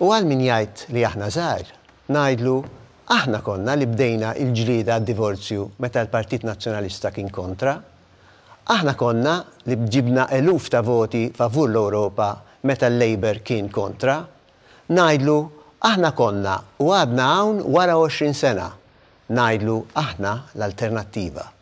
U għal min jgħid li aħna żgħar, ngħidlu aħna konna li bdejna il-ġlida għad-divorzju meta l-Partit Nazzjonalista kien kontra, aħna konna li bġibna eluf ta' voti favur l-Europa meta l-Labor kien kontra, ngħidlu aħna konna u għadna hawn wara 20 sena, ngħidlu aħna l-alternattiva.